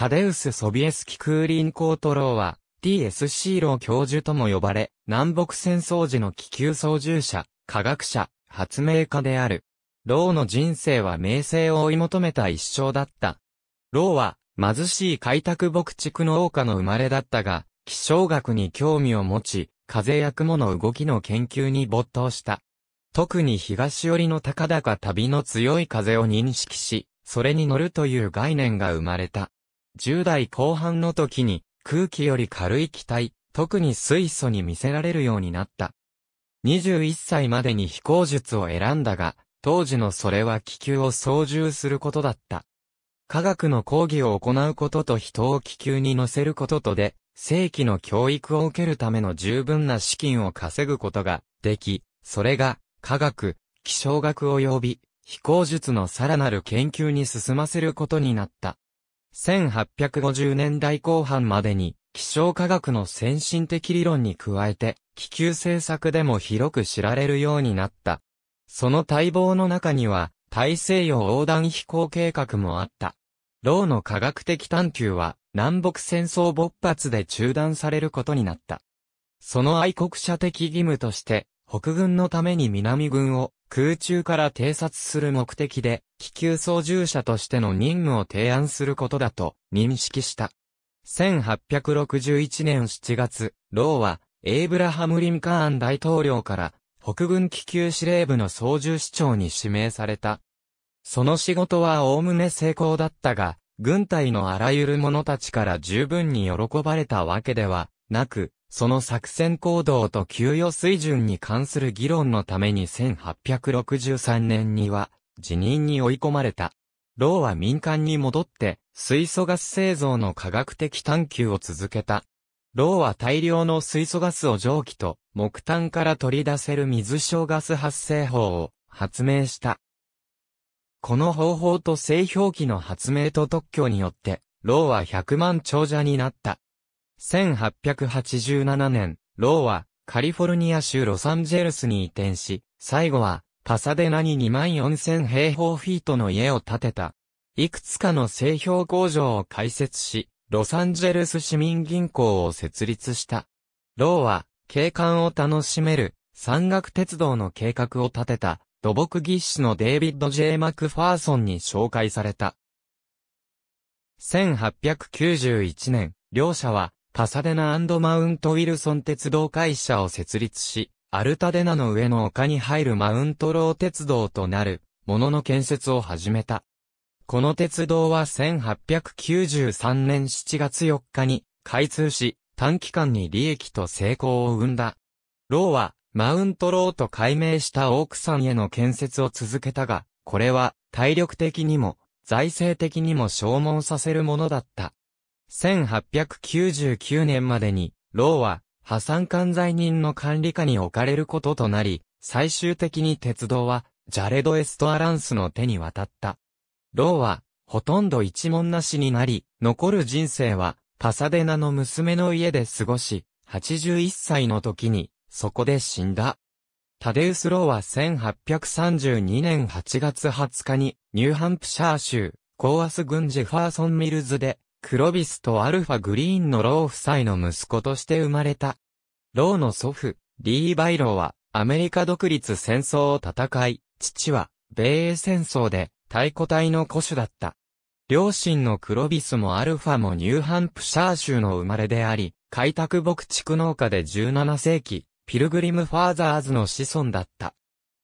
タデウス・ソビエスキ・クーリン・コートローは、T.S. c ロー教授とも呼ばれ、南北戦争時の気球操縦者、科学者、発明家である。ローの人生は名声を追い求めた一生だった。ローは、貧しい開拓牧畜の農家の生まれだったが、気象学に興味を持ち、風や雲の動きの研究に没頭した。特に東寄りの高々旅の強い風を認識し、それに乗るという概念が生まれた。10代後半の時に空気より軽い気体、特に水素に見せられるようになった。21歳までに飛行術を選んだが、当時のそれは気球を操縦することだった。科学の講義を行うことと人を気球に乗せることとで、正規の教育を受けるための十分な資金を稼ぐことができ、それが科学、気象学及び飛行術のさらなる研究に進ませることになった。1850年代後半までに、気象科学の先進的理論に加えて、気球政策でも広く知られるようになった。その待望の中には、大西洋横断飛行計画もあった。ローの科学的探求は、南北戦争勃発で中断されることになった。その愛国者的義務として、北軍のために南軍を空中から偵察する目的で、気球操縦者としての任務を提案することだと認識した。1861年7月、ローは、エイブラハム・リンカーン大統領から、北軍気球司令部の操縦士長に指名された。その仕事はおおむね成功だったが、軍隊のあらゆる者たちから十分に喜ばれたわけではなく、その作戦行動と給与水準に関する議論のために1863年には辞任に追い込まれた。ローは民間に戻って水素ガス製造の科学的探求を続けた。ローは大量の水素ガスを蒸気と木炭から取り出せる水小ガス発生法を発明した。この方法と製氷機の発明と特許によって、ローは100万長者になった。1887年、ローはカリフォルニア州ロサンゼルスに移転し、最後はパサデナに24000平方フィートの家を建てた。いくつかの製氷工場を開設し、ロサンゼルス市民銀行を設立した。ローは景観を楽しめる山岳鉄道の計画を立てた土木技師のデイビッド・ジェイ・マクファーソンに紹介された。1891年、両者はパサデナマウントウィルソン鉄道会社を設立し、アルタデナの上の丘に入るマウントロー鉄道となる、ものの建設を始めた。この鉄道は1893年7月4日に開通し、短期間に利益と成功を生んだ。ローは、マウントローと改名したオークさんへの建設を続けたが、これは体力的にも財政的にも消耗させるものだった。1899年までに、ローは、破産管財人の管理下に置かれることとなり、最終的に鉄道は、ジャレド・エストアランスの手に渡った。ローは、ほとんど一文なしになり、残る人生は、パサデナの娘の家で過ごし、81歳の時に、そこで死んだ。タデウス・ローは1832年8月20日に、ニューハンプシャー州、コーアス軍ジェファーソン・ミルズで、クロビスとアルファグリーンのロー夫妻の息子として生まれた。ローの祖父、リー・バイローは、アメリカ独立戦争を戦い、父は、米英戦争で、太鼓隊の古種だった。両親のクロビスもアルファもニューハンプシャー州の生まれであり、開拓牧畜農家で17世紀、ピルグリムファーザーズの子孫だった。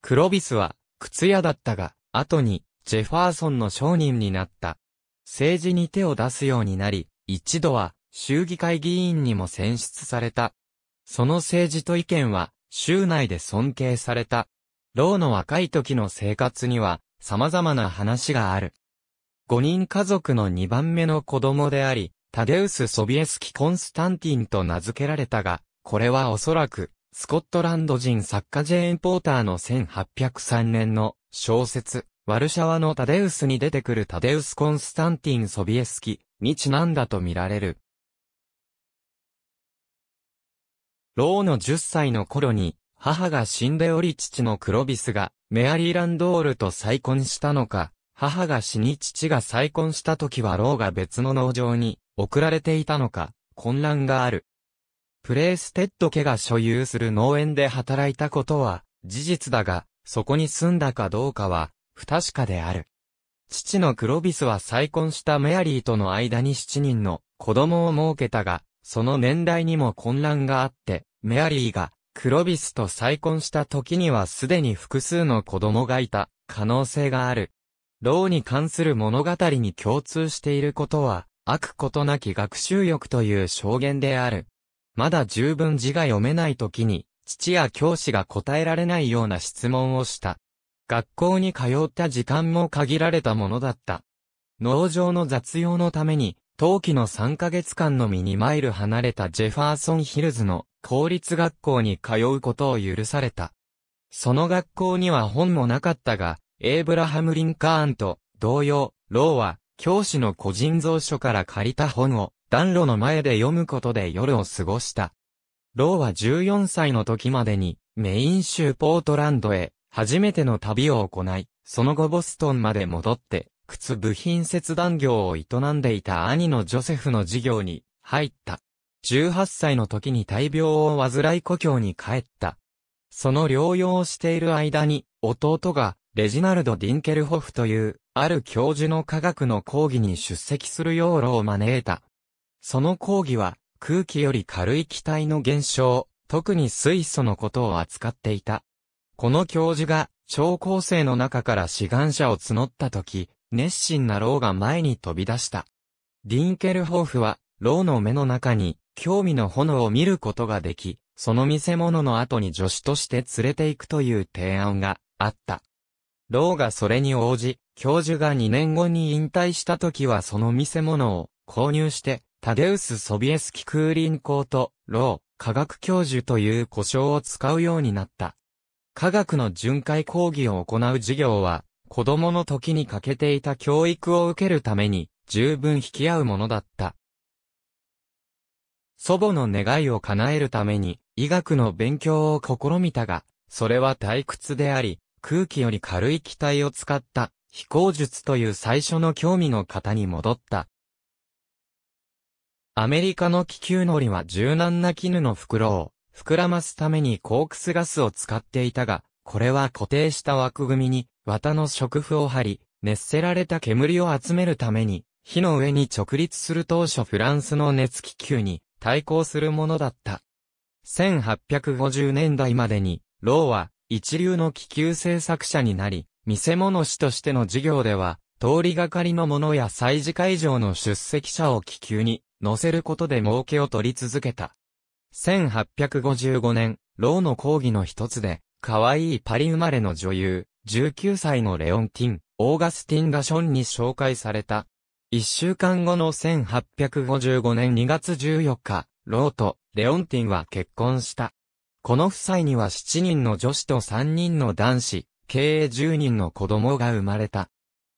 クロビスは、靴屋だったが、後に、ジェファーソンの商人になった。政治に手を出すようになり、一度は衆議会議員にも選出された。その政治と意見は州内で尊敬された。老の若い時の生活には様々な話がある。5人家族の2番目の子供であり、タデウス・ソビエスキ・コンスタンティンと名付けられたが、これはおそらく、スコットランド人作家ジェーン・ポーターの1803年の小説、ワルシャワのタデウスに出てくるタデウス・コンスタンティン・ソビエスキにちなんだと見られる。ローの10歳の頃に、母が死んでおり父のクロビスがメアリーランドールと再婚したのか、母が死に父が再婚した時はローが別の農場に送られていたのか、混乱がある。プレイステッド家が所有する農園で働いたことは事実だが、そこに住んだかどうかは不確かである。父のクロビスは再婚したメアリーとの間に7人の子供を設けたが、その年代にも混乱があって、メアリーがクロビスと再婚した時にはすでに複数の子供がいた可能性がある。老に関する物語に共通していることは、悪ことなき学習欲という証言である。まだ十分字が読めない時に、父や教師が答えられないような質問をした。学校に通った時間も限られたものだった。農場の雑用のために、冬季の3ヶ月間のミニマイル離れたジェファーソンヒルズの公立学校に通うことを許された。その学校には本もなかったが、エイブラハム・リンカーンと同様、ローは教師の個人蔵書から借りた本を暖炉の前で読むことで夜を過ごした。ローは14歳の時までにメイン州ポートランドへ初めての旅を行い、その後ボストンまで戻って、靴部品切断業を営んでいた兄のジョセフの事業に入った。18歳の時に大病を患い故郷に帰った。その療養をしている間に、弟がレジナルド・ディンケルホフという、ある教授の科学の講義に出席する養老を招いた。その講義は、空気より軽い気体の減少、特に水素のことを扱っていた。この教授が、超高生の中から志願者を募った時、熱心な老が前に飛び出した。ディンケルホーフは、老の目の中に、興味の炎を見ることができ、その見せ物の後に助手として連れて行くという提案があった。老がそれに応じ、教授が2年後に引退した時はその見せ物を購入して、タデウス・ソビエスキ・クーリン校と、ロ科学教授という呼称を使うようになった。科学の巡回講義を行う授業は、子供の時に欠けていた教育を受けるために、十分引き合うものだった。祖母の願いを叶えるために、医学の勉強を試みたが、それは退屈であり、空気より軽い気体を使った、飛行術という最初の興味の方に戻った。アメリカの気球乗りは柔軟な絹の袋を、膨らますためにコークスガスを使っていたが、これは固定した枠組みに綿の食布を貼り、熱せられた煙を集めるために、火の上に直立する当初フランスの熱気球に対抗するものだった。1850年代までに、ローは一流の気球製作者になり、見せ物師としての事業では、通りがかりの者や祭事会場の出席者を気球に乗せることで儲けを取り続けた。1855年、ローの講義の一つで、可愛いパリ生まれの女優、19歳のレオンティン、オーガスティンガションに紹介された。一週間後の1855年2月14日、ローとレオンティンは結婚した。この夫妻には7人の女子と3人の男子、計10人の子供が生まれた。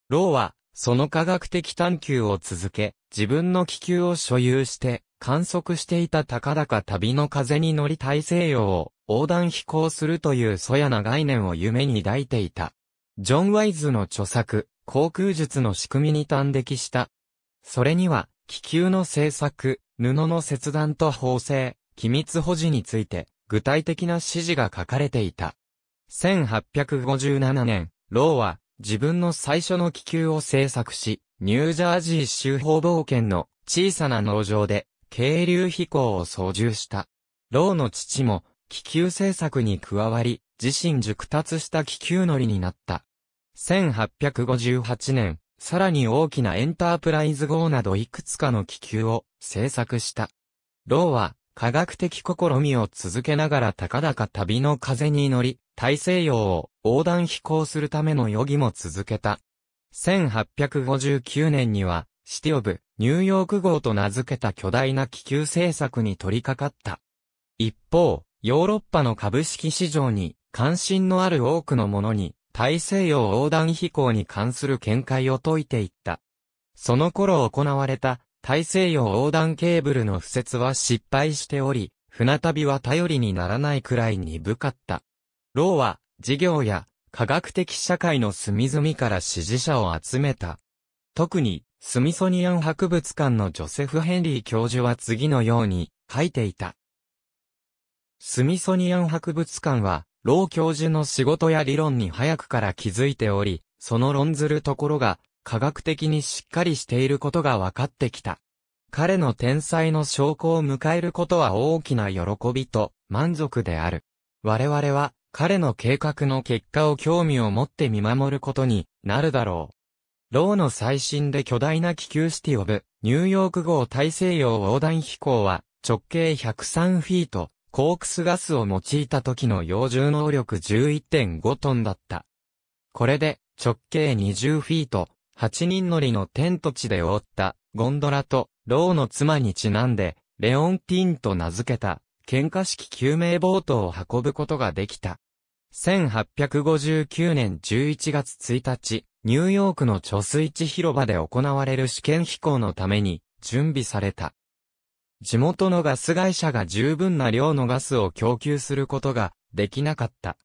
ローは、その科学的探求を続け、自分の気球を所有して、観測していた高々旅の風に乗り大西洋を横断飛行するというそやな概念を夢に抱いていた。ジョン・ワイズの著作、航空術の仕組みに端的した。それには、気球の製作、布の切断と縫製、機密保持について、具体的な指示が書かれていた。1857年、ローは、自分の最初の気球を製作し、ニュージャージー州方冒険の小さな農場で軽流飛行を操縦した。ローの父も気球製作に加わり、自身熟達した気球乗りになった。1858年、さらに大きなエンタープライズ号などいくつかの気球を製作した。ローは科学的試みを続けながら高々旅の風に乗り、大西洋を横断飛行するための余儀も続けた。1859年にはシティオブ、ニューヨーク号と名付けた巨大な気球政策に取り掛かった。一方、ヨーロッパの株式市場に関心のある多くのものに大西洋横断飛行に関する見解を解いていった。その頃行われた大西洋横断ケーブルの敷設は失敗しており、船旅は頼りにならないくらい鈍かった。ローは事業や科学的社会の隅々から支持者を集めた。特にスミソニアン博物館のジョセフ・ヘンリー教授は次のように書いていた。スミソニアン博物館は、ロー教授の仕事や理論に早くから気づいており、その論ずるところが科学的にしっかりしていることが分かってきた。彼の天才の証拠を迎えることは大きな喜びと満足である。我々は彼の計画の結果を興味を持って見守ることになるだろう。ローの最新で巨大な気球シティオブ、ニューヨーク号大西洋横断飛行は、直径103フィート、コークスガスを用いた時の要重能力11.5トンだった。これで、直径20フィート、8人乗りのテント地で覆ったゴンドラと、ローの妻にちなんで、レオンティンと名付けた、喧嘩式救命ボートを運ぶことができた。1859年11月1日、ニューヨークの貯水池広場で行われる試験飛行のために準備された。地元のガス会社が十分な量のガスを供給することができなかった。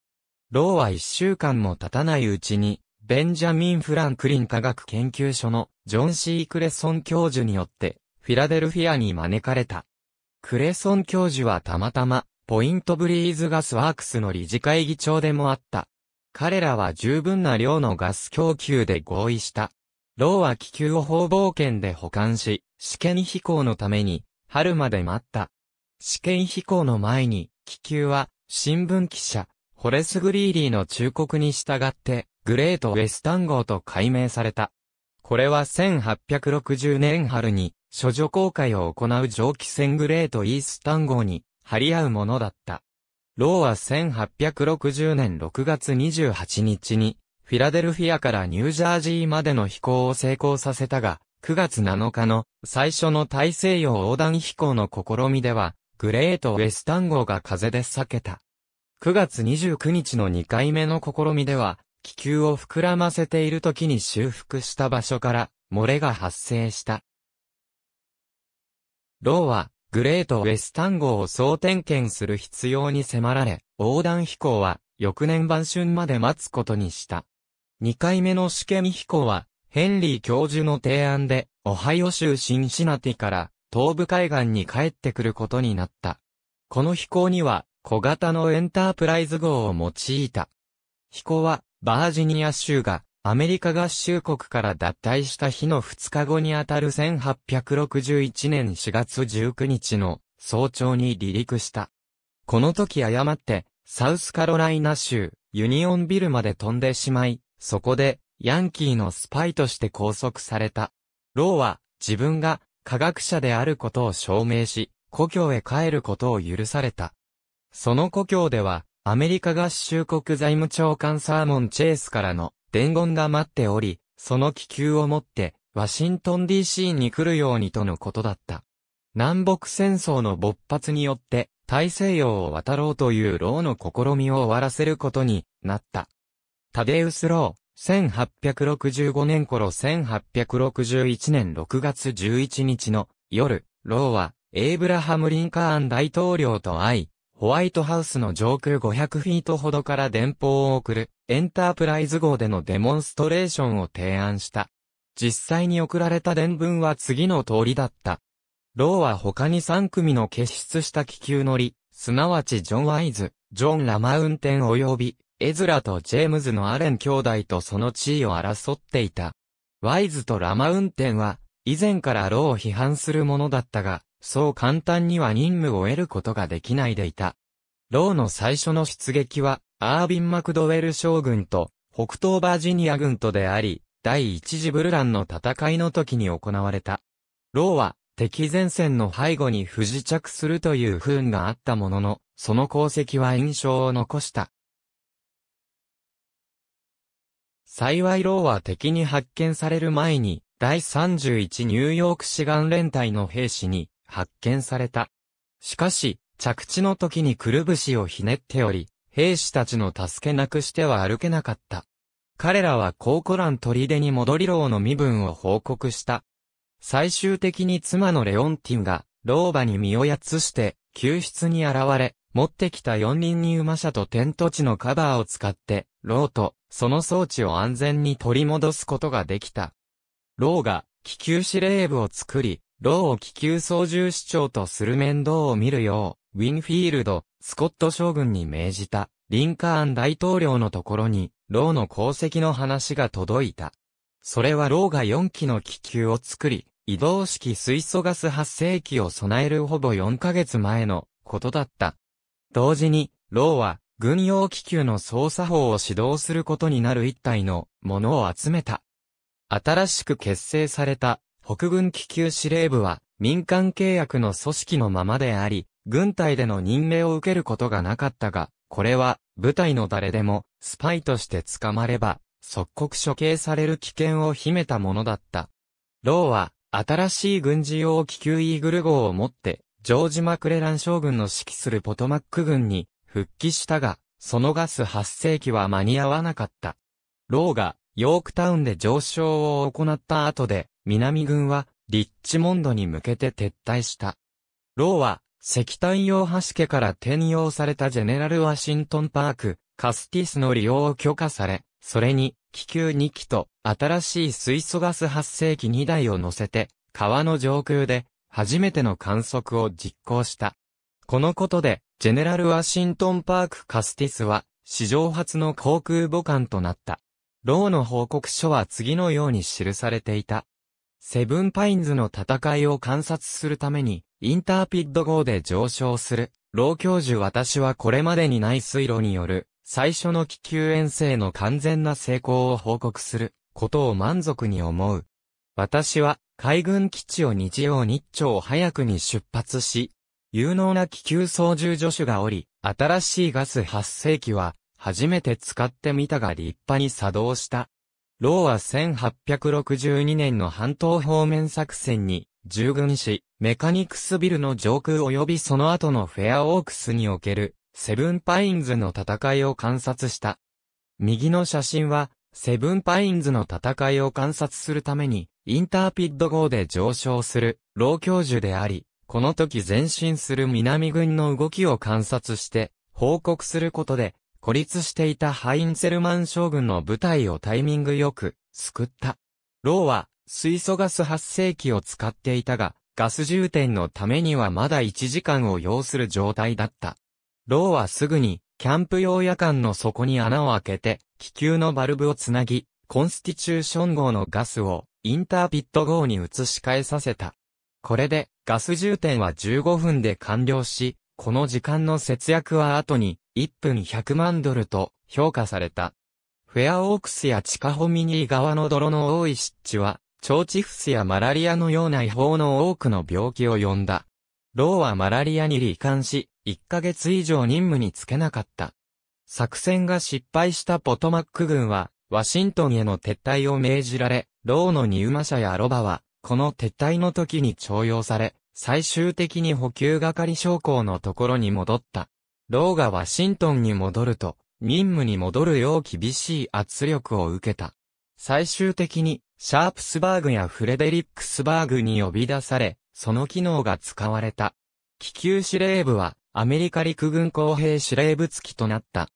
ローは一週間も経たないうちに、ベンジャミン・フランクリン科学研究所のジョン・シー・クレソン教授によってフィラデルフィアに招かれた。クレソン教授はたまたまポイントブリーズガスワークスの理事会議長でもあった彼らは十分な量のガス供給で合意した。ローは気球を方々圏で保管し、試験飛行のために、春まで待った。試験飛行の前に、気球は、新聞記者、ホレス・グリーリーの忠告に従って、グレート・ウェスタン号と改名された。これは1860年春に、処女公開を行う蒸気船グレート・イースタン号に、張り合うものだった。ローは1860年6月28日に、フィラデルフィアからニュージャージーまでの飛行を成功させたが、9月7日の最初の大西洋横断飛行の試みでは、グレートウェスタン号が風で避けた。9月29日の2回目の試みでは、気球を膨らませている時に修復した場所から漏れが発生した。ローはグレートウェスタン号を総点検する必要に迫られ、横断飛行は翌年晩春まで待つことにした。2回目の試験飛行は、ヘンリー教授の提案で、オハイオ州シンシナティから東部海岸に帰ってくることになった。この飛行には、小型のエンタープライズ号を用いた。飛行は、バージニア州がアメリカ合衆国から脱退した日の2日後にあたる1861年4月19日の早朝に離陸した。この時誤って、サウスカロライナ州、ユニオンビルまで飛んでしまい、そこで、ヤンキーのスパイとして拘束された。ローは、自分が、科学者であることを証明し、故郷へ帰ることを許された。その故郷では、アメリカ合衆国財務長官サーモン・チェイスからの伝言が待っており、その気球を持って、ワシントン DC に来るようにとのことだった。南北戦争の勃発によって、大西洋を渡ろうというローの試みを終わらせることになった。タデウス・ロー、1865年頃1861年6月11日の夜、ローはエイブラハム・リンカーン大統領と会い、ホワイトハウスの上空500フィートほどから電報を送る、エンタープライズ号でのデモンストレーションを提案した。実際に送られた伝文は次の通りだった。ローは他に3組の結出した気球乗り、すなわちジョン・ワイズ、ジョン・ラマウンテン及び、エズラとジェームズのアレン兄弟とその地位を争っていた。ワイズとラマウンテンは、以前からローを批判するものだったが、そう簡単には任務を得ることができないでいた。ローの最初の出撃は、アービン・マクドウェル将軍と、北東バージニア軍とであり、第一次ブルランの戦いの時に行われた。ローは、敵前線の背後に不時着するという不運があったものの、その功績は印象を残した。幸いローは敵に発見される前に、第31ニューヨーク志願連隊の兵士に、発見された。しかし、着地の時にくるぶしをひねっており、兵士たちの助けなくしては歩けなかった。彼らはコーコラン砦に戻り牢の身分を報告した。最終的に妻のレオンティンが、老婆に身をやつして、救出に現れ、持ってきた四輪に馬車とテント地のカバーを使って、ローと、その装置を安全に取り戻すことができた。ローが、気球司令部を作り、ローを気球操縦士長とする面倒を見るよう、ウィンフィールド、スコット将軍に命じた、リンカーン大統領のところに、ローの功績の話が届いた。それはローが4機の気球を作り、移動式水素ガス発生機を備えるほぼ4ヶ月前のことだった。同時に、ローは軍用気球の操作法を指導することになる一体のものを集めた。新しく結成された北軍気球司令部は民間契約の組織のままであり、軍隊での任命を受けることがなかったが、これは部隊の誰でもスパイとして捕まれば、即刻処刑される危険を秘めたものだった。ローは新しい軍事用気球イーグル号を持って、ジョージ・マクレラン将軍の指揮するポトマック軍に復帰したが、そのガス発生機は間に合わなかった。ローがヨークタウンで上昇を行った後で、南軍は、リッチモンドに向けて撤退した。ローは、石炭用橋家から転用されたジェネラルワシントンパーク、カスティスの利用を許可され、それに、気球2機と、新しい水素ガス発生機2台を乗せて、川の上空で、初めての観測を実行した。このことで、ジェネラルワシントンパークカスティスは、史上初の航空母艦となった。ローの報告書は次のように記されていた。セブンパインズの戦いを観察するために、インターピッド号で上昇する、老教授私はこれまでにない水路による、最初の気球遠征の完全な成功を報告する、ことを満足に思う。私は、海軍基地を日曜日朝早くに出発し、有能な気球操縦助手がおり、新しいガス発生機は、初めて使ってみたが立派に作動した。ローは1862年の半島方面作戦に従軍し、メカニクスビルの上空及びその後のフェアオークスにおけるセブンパインズの戦いを観察した。右の写真は、セブンパインズの戦いを観察するために、インターピッド号で上昇する、老教授であり、この時前進する南軍の動きを観察して、報告することで、孤立していたハインツェルマン将軍の部隊をタイミングよく救った。ローは水素ガス発生器を使っていたが、ガス充填のためにはまだ1時間を要する状態だった。ローはすぐにキャンプ用夜間の底に穴を開けて気球のバルブをつなぎ、コンスティチューション号のガスをインターピット号に移し替えさせた。これでガス充填は15分で完了し、この時間の節約は後に1分100万ドルと評価された。フェアオークスやチカホミニー側の泥の多い湿地は、ーチフスやマラリアのような違法の多くの病気を呼んだ。ローはマラリアに罹患し、1ヶ月以上任務につけなかった。作戦が失敗したポトマック軍は、ワシントンへの撤退を命じられ、ローのニウマ社やロバは、この撤退の時に徴用され、最終的に補給係将校のところに戻った。ローがワシントンに戻ると、任務に戻るよう厳しい圧力を受けた。最終的に、シャープスバーグやフレデリックスバーグに呼び出され、その機能が使われた。気球司令部は、アメリカ陸軍公兵司令部付きとなった。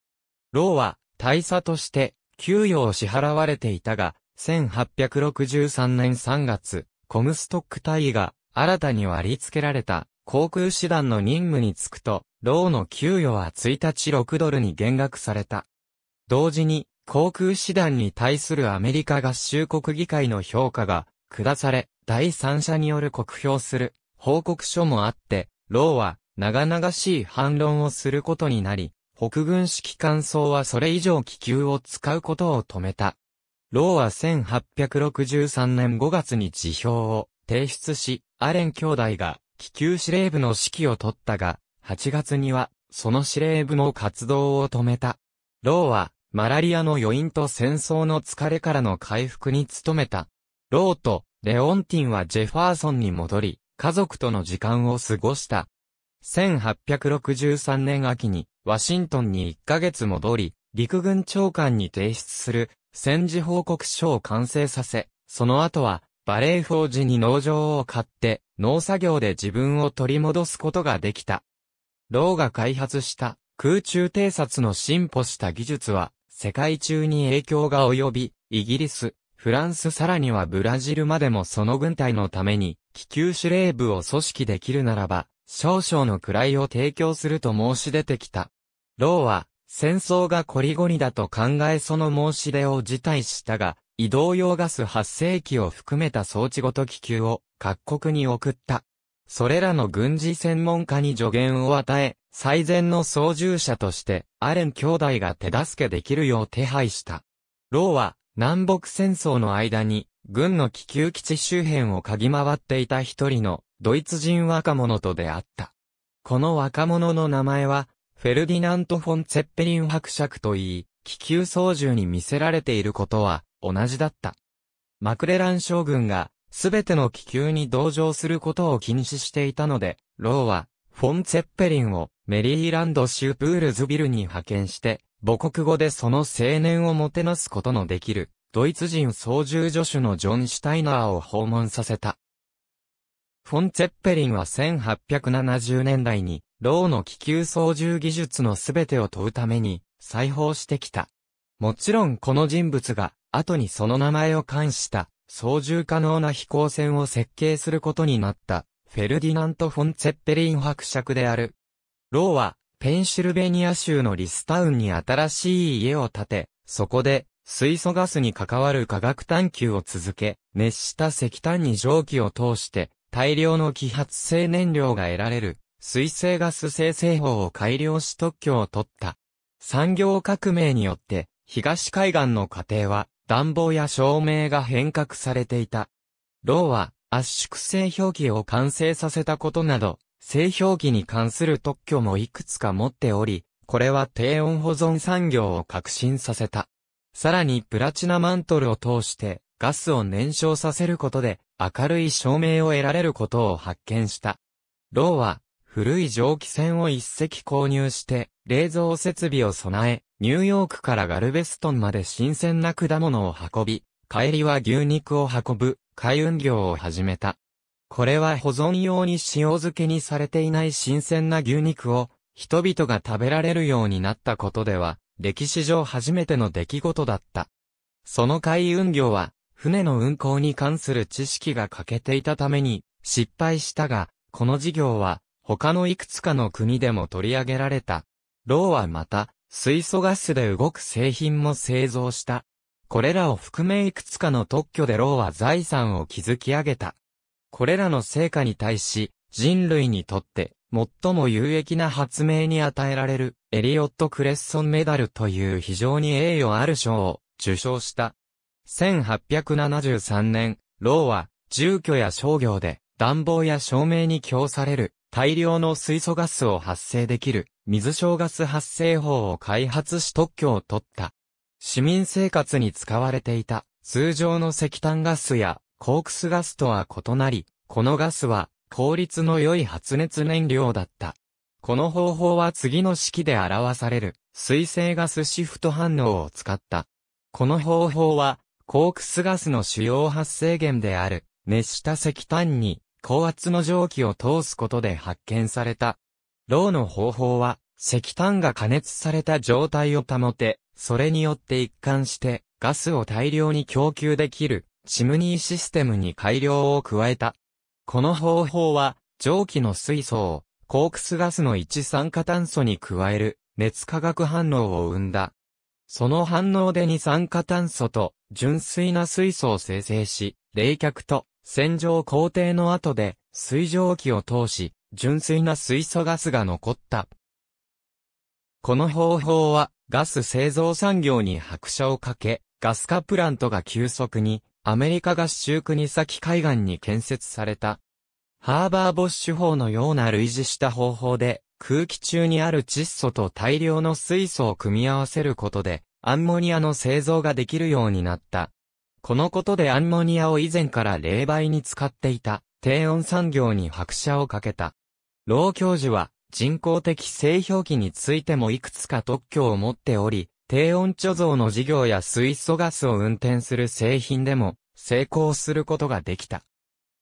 ローは、大佐として、給与を支払われていたが、1863年3月、コムストック隊が、新たに割り付けられた航空師団の任務に就くと、ローの給与は1日6ドルに減額された。同時に、航空師団に対するアメリカ合衆国議会の評価が下され、第三者による国評する報告書もあって、ローは長々しい反論をすることになり、北軍指揮官層はそれ以上気球を使うことを止めた。ローは1863年5月に辞表を提出し、アレン兄弟が気球司令部の指揮を取ったが、8月には、その司令部も活動を止めた。ローは、マラリアの余韻と戦争の疲れからの回復に努めた。ローと、レオンティンはジェファーソンに戻り、家族との時間を過ごした。1863年秋に、ワシントンに1ヶ月戻り、陸軍長官に提出する、戦時報告書を完成させ、その後は、バレー法事に農場を買って、農作業で自分を取り戻すことができた。ローが開発した空中偵察の進歩した技術は、世界中に影響が及び、イギリス、フランスさらにはブラジルまでもその軍隊のために、気球司令部を組織できるならば、少々の位を提供すると申し出てきた。ローは、戦争がコリゴリだと考えその申し出を辞退したが、移動用ガス発生機を含めた装置ごと気球を各国に送った。それらの軍事専門家に助言を与え、最善の操縦者として、アレン兄弟が手助けできるよう手配した。ローは、南北戦争の間に、軍の気球基地周辺を嗅ぎ回っていた一人の、ドイツ人若者と出会った。この若者の名前は、フェルディナント・フォン・ツェッペリン伯爵といい、気球操縦に見せられていることは、同じだった。マクレラン将軍が、すべての気球に同乗することを禁止していたので、ローは、フォン・ツェッペリンをメリーランド州プールズビルに派遣して、母国語でその青年をもてなすことのできる、ドイツ人操縦助手のジョン・シュタイナーを訪問させた。フォン・ツェッペリンは1870年代に、ローの気球操縦技術のすべてを問うために、裁縫してきた。もちろんこの人物が、後にその名前を冠した、操縦可能な飛行船を設計することになった、フェルディナント・フォン・ツェッペリン伯爵である。ローは、ペンシルベニア州のリスタウンに新しい家を建て、そこで、水素ガスに関わる科学探求を続け、熱した石炭に蒸気を通して、大量の揮発性燃料が得られる、水性ガス生成法を改良し特許を取った。産業革命によって、東海岸の家庭は、暖房や照明が変革されていた。ローは圧縮製氷機を完成させたことなど、製氷機に関する特許もいくつか持っており、これは低温保存産業を革新させた。さらにプラチナマントルを通してガスを燃焼させることで明るい照明を得られることを発見した。ローは古い蒸気船を一隻購入して冷蔵設備を備え、ニューヨークからガルベストンまで新鮮な果物を運び、帰りは牛肉を運ぶ、海運業を始めた。これは保存用に塩漬けにされていない新鮮な牛肉を人々が食べられるようになったことでは歴史上初めての出来事だった。その海運業は船の運航に関する知識が欠けていたために失敗したが、この事業は他のいくつかの国でも取り上げられた。ローはまた水素ガスで動く製品も製造した。これらを含めいくつかの特許でローは財産を築き上げた。これらの成果に対し、人類にとって最も有益な発明に与えられるエリオット・クレッソンメダルという非常に栄誉ある賞を受賞した。1873年、ローは住居や商業で暖房や照明に供される大量の水素ガスを発生できる水小ガス発生法を開発し特許を取った。市民生活に使われていた通常の石炭ガスやコークスガスとは異なり、このガスは効率の良い発熱燃料だった。この方法は次の式で表される水性ガスシフト反応を使った。この方法はコークスガスの主要発生源である熱した石炭に高圧の蒸気を通すことで発見されたローの方法は、石炭が加熱された状態を保て、それによって一貫して、ガスを大量に供給できる、チムニーシステムに改良を加えた。この方法は、蒸気の水素を、コークスガスの一酸化炭素に加える、熱化学反応を生んだ。その反応で二酸化炭素と純粋な水素を生成し、冷却と洗浄工程の後で水蒸気を通し、純粋な水素ガスが残った。この方法は、ガス製造産業に拍車をかけ、ガス化プラントが急速に、アメリカ合衆国先海岸に建設された。ハーバーボッシュ法のような類似した方法で、空気中にある窒素と大量の水素を組み合わせることで、アンモニアの製造ができるようになった。このことでアンモニアを以前から冷媒に使っていた。低温産業に拍車をかけた。老教授は人工的製氷機についてもいくつか特許を持っており、低温貯蔵の事業や水素ガスを運転する製品でも成功することができた。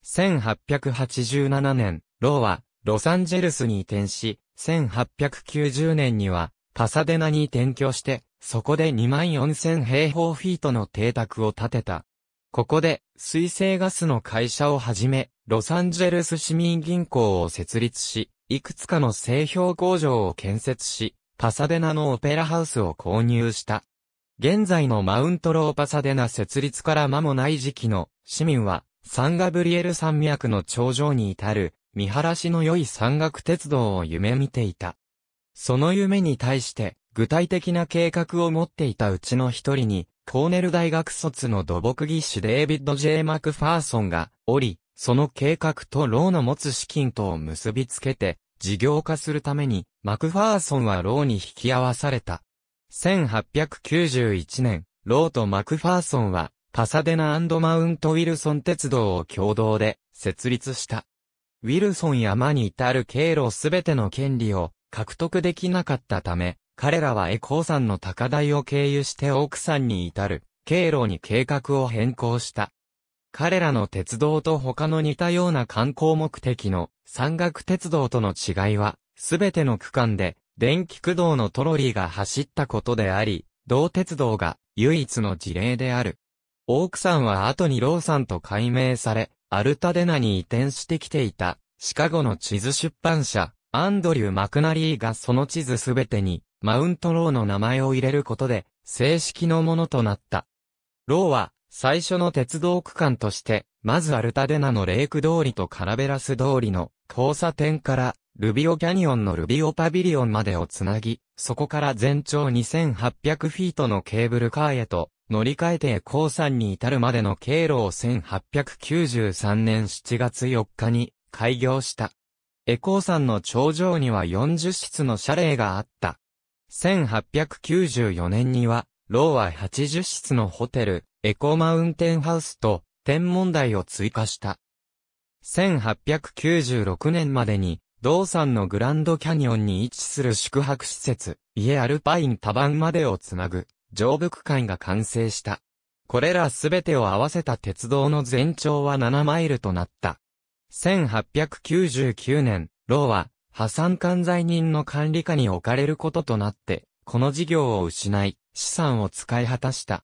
1887年、ローはロサンゼルスに移転し、1890年にはパサデナに転居して、そこで2万4000平方フィートの邸宅を建てた。ここで、水性ガスの会社をはじめ、ロサンゼルス市民銀行を設立し、いくつかの製氷工場を建設し、パサデナのオペラハウスを購入した。現在のマウントローパサデナ設立から間もない時期の市民は、サンガブリエル山脈の頂上に至る、見晴らしの良い山岳鉄道を夢見ていた。その夢に対して、具体的な計画を持っていたうちの一人に、コーネル大学卒の土木技師デイビッド・ジェイ・マクファーソンが、おり、その計画とローの持つ資金とを結びつけて、事業化するために、マクファーソンはローに引き合わされた。1891年、ローとマクファーソンは、パサデナマウント・ウィルソン鉄道を共同で設立した。ウィルソン山に至る経路すべての権利を獲得できなかったため、彼らは江光山の高台を経由して奥山に至る経路に計画を変更した。彼らの鉄道と他の似たような観光目的の山岳鉄道との違いは、すべての区間で電気駆動のトロリーが走ったことであり、同鉄道が唯一の事例である。大奥山は後にローさんと改名され、アルタデナに移転してきていた、シカゴの地図出版社、アンドリュー・マクナリーがその地図すべてにマウントローの名前を入れることで、正式のものとなった。ローは、最初の鉄道区間として、まずアルタデナのレイク通りとカラベラス通りの交差点から、ルビオキャニオンのルビオパビリオンまでをつなぎ、そこから全長2800フィートのケーブルカーへと、乗り換えてさ山に至るまでの経路を1893年7月4日に開業した。エコー山の頂上には40室の車礼があった。1894年には、ローは80室のホテル、エコーマウンテンハウスと、天文台を追加した。1896年までに、同山のグランドキャニオンに位置する宿泊施設、家アルパイン多番までをつなぐ、上部区間が完成した。これらすべてを合わせた鉄道の全長は7マイルとなった。1899年、ローは、破産管財人の管理下に置かれることとなって、この事業を失い、資産を使い果たした。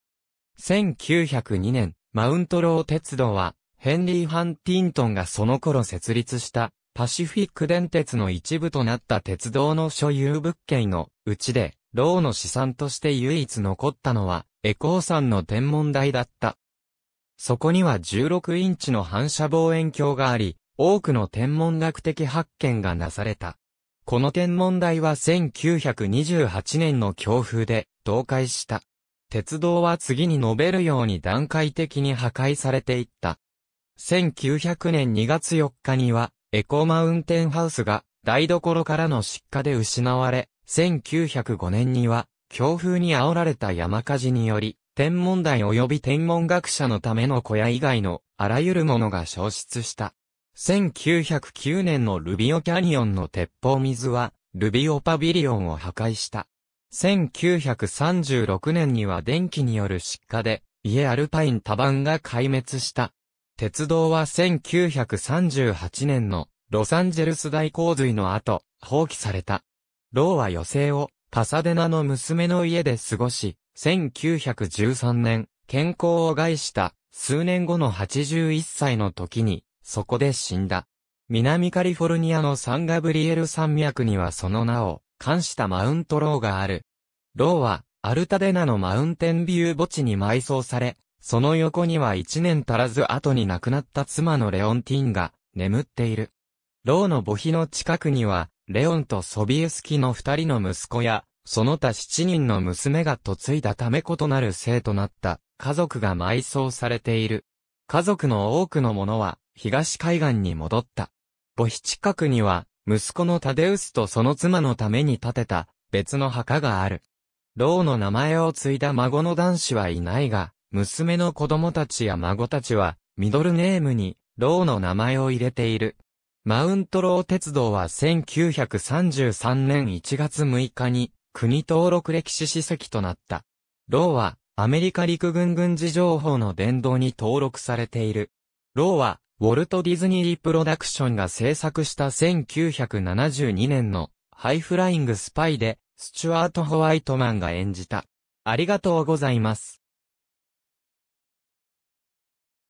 1902年、マウントロー鉄道は、ヘンリー・ハンティントンがその頃設立した、パシフィック電鉄の一部となった鉄道の所有物件のうちで、ローの資産として唯一残ったのは、エコーさんの天文台だった。そこには16インチの反射望遠鏡があり、多くの天文学的発見がなされた。この天文台は1928年の強風で倒壊した。鉄道は次に述べるように段階的に破壊されていった。1900年2月4日には、エコマウンテンハウスが台所からの失火で失われ、1905年には、強風に煽られた山火事により、天文台及び天文学者のための小屋以外のあらゆるものが消失した。1909年のルビオキャニオンの鉄砲水は、ルビオパビリオンを破壊した。1936年には電気による失火で、家アルパイン多番が壊滅した。鉄道は1938年のロサンゼルス大洪水の後、放棄された。ローは余生をパサデナの娘の家で過ごし、1913年、健康を害した数年後の81歳の時にそこで死んだ。南カリフォルニアのサンガブリエル山脈にはその名を冠したマウントローがある。ローはアルタデナのマウンテンビュー墓地に埋葬され、その横には一年足らず後に亡くなった妻のレオンティンが眠っている。ローの墓碑の近くには、レオンとソビエスキの二人の息子や、その他七人の娘が嫁いだため異なる生となった家族が埋葬されている。家族の多くのものは東海岸に戻った。墓碑近くには、息子のタデウスとその妻のために建てた、別の墓がある。ローの名前を継いだ孫の男子はいないが、娘の子供たちや孫たちは、ミドルネームに、ローの名前を入れている。マウントロー鉄道は1933年1月6日に、国登録歴史史跡となった。ローは、アメリカ陸軍軍事情報の殿堂に登録されている。ローは、ウォルト・ディズニー・プロダクションが制作した1972年のハイフライング・スパイで、スチュアート・ホワイトマンが演じた。ありがとうございます。